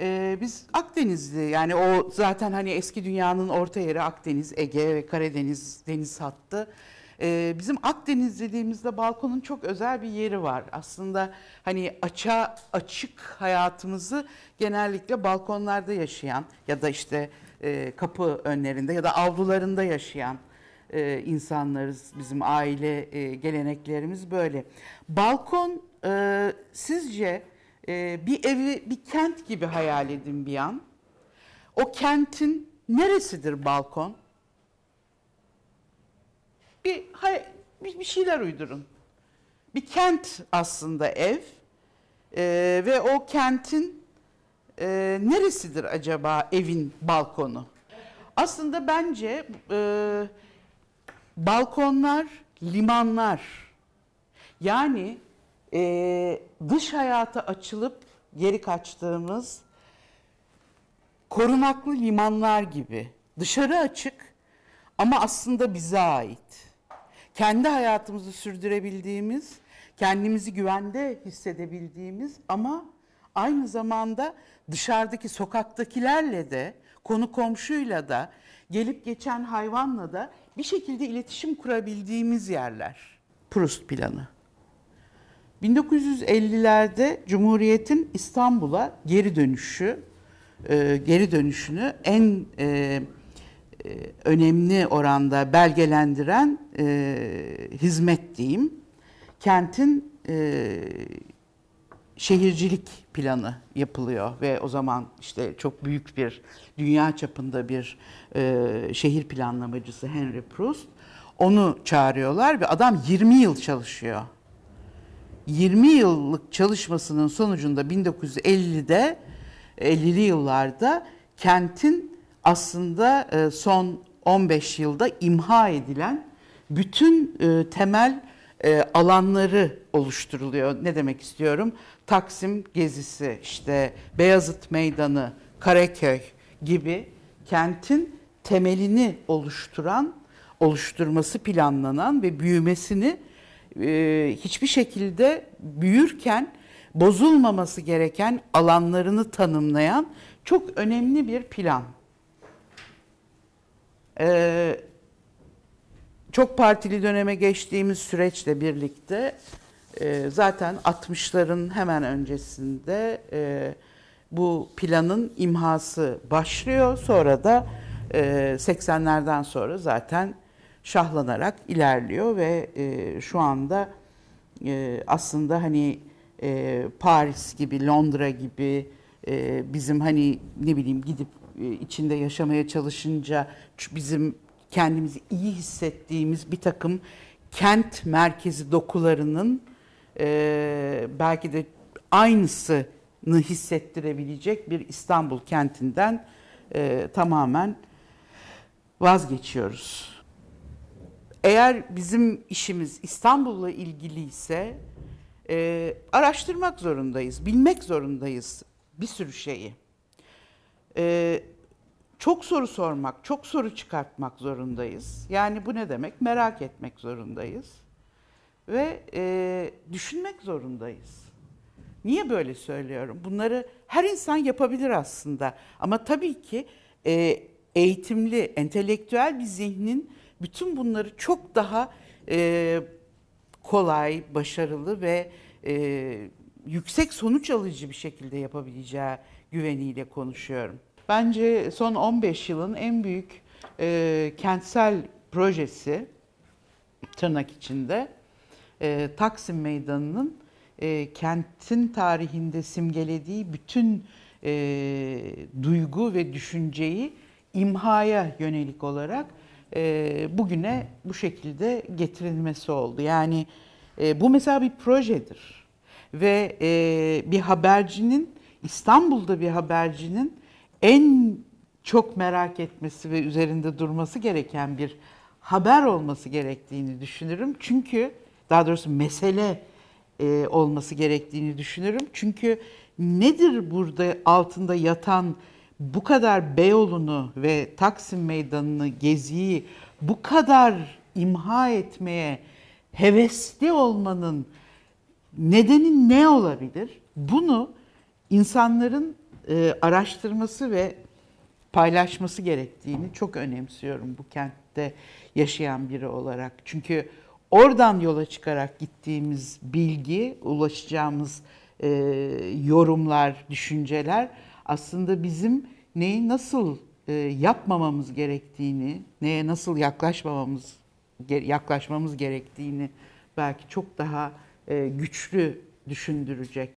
Ee, biz Akdenizli yani o zaten hani eski dünyanın orta yeri Akdeniz, Ege ve Karadeniz deniz hattı. Ee, bizim Akdeniz dediğimizde balkonun çok özel bir yeri var. Aslında hani aça açık hayatımızı genellikle balkonlarda yaşayan ya da işte e, kapı önlerinde ya da avlularında yaşayan e, insanlarız. Bizim aile e, geleneklerimiz böyle. Balkon e, sizce e, bir evi bir kent gibi hayal edin bir an. O kentin neresidir balkon? Bir, bir şeyler uydurun. Bir kent aslında ev ee, ve o kentin e, neresidir acaba evin balkonu? Aslında bence e, balkonlar limanlar. Yani e, dış hayata açılıp geri kaçtığımız korunaklı limanlar gibi dışarı açık ama aslında bize ait. Kendi hayatımızı sürdürebildiğimiz, kendimizi güvende hissedebildiğimiz ama aynı zamanda dışarıdaki sokaktakilerle de, konu komşuyla da, gelip geçen hayvanla da bir şekilde iletişim kurabildiğimiz yerler. Proust planı. 1950'lerde Cumhuriyet'in İstanbul'a geri dönüşü, e, geri dönüşünü en e, e, önemli oranda belgelendiren e, hizmet diyeyim, kentin e, şehircilik planı yapılıyor ve o zaman işte çok büyük bir dünya çapında bir e, şehir planlamacısı Henry Proust onu çağırıyorlar ve adam 20 yıl çalışıyor 20 yıllık çalışmasının sonucunda 1950'de 50'li yıllarda kentin aslında e, son 15 yılda imha edilen bütün e, temel e, alanları oluşturuluyor. Ne demek istiyorum? Taksim gezisi, işte Beyazıt Meydanı, Karaköy gibi kentin temelini oluşturan, oluşturması planlanan ve büyümesini e, hiçbir şekilde büyürken bozulmaması gereken alanlarını tanımlayan çok önemli bir plan. Ee, çok partili döneme geçtiğimiz süreçle birlikte e, zaten 60'ların hemen öncesinde e, bu planın imhası başlıyor. Sonra da e, 80'lerden sonra zaten şahlanarak ilerliyor ve e, şu anda e, aslında hani e, Paris gibi, Londra gibi e, bizim hani ne bileyim gidip e, içinde yaşamaya çalışınca bizim kendimizi iyi hissettiğimiz bir takım kent merkezi dokularının e, belki de aynısını hissettirebilecek bir İstanbul kentinden e, tamamen vazgeçiyoruz. Eğer bizim işimiz İstanbul'la ilgili ise e, araştırmak zorundayız, bilmek zorundayız bir sürü şeyi. E, çok soru sormak, çok soru çıkartmak zorundayız. Yani bu ne demek? Merak etmek zorundayız. Ve e, düşünmek zorundayız. Niye böyle söylüyorum? Bunları her insan yapabilir aslında. Ama tabii ki e, eğitimli, entelektüel bir zihnin bütün bunları çok daha e, kolay, başarılı ve e, yüksek sonuç alıcı bir şekilde yapabileceği güveniyle konuşuyorum. Bence son 15 yılın en büyük e, kentsel projesi tırnak içinde e, Taksim Meydanı'nın e, kentin tarihinde simgelediği bütün e, duygu ve düşünceyi imhaya yönelik olarak e, bugüne bu şekilde getirilmesi oldu. Yani e, bu mesela bir projedir ve e, bir habercinin İstanbul'da bir habercinin en çok merak etmesi ve üzerinde durması gereken bir haber olması gerektiğini düşünürüm. Çünkü daha doğrusu mesele e, olması gerektiğini düşünürüm. Çünkü nedir burada altında yatan bu kadar Beyoğlu'nu ve Taksim Meydanı'nı, Gezi'yi bu kadar imha etmeye hevesli olmanın nedeni ne olabilir? Bunu insanların e, araştırması ve paylaşması gerektiğini çok önemsiyorum bu kentte yaşayan biri olarak. Çünkü oradan yola çıkarak gittiğimiz bilgi, ulaşacağımız e, yorumlar, düşünceler aslında bizim neyi nasıl e, yapmamamız gerektiğini, neye nasıl yaklaşmamamız yaklaşmamız gerektiğini belki çok daha e, güçlü düşündürecek.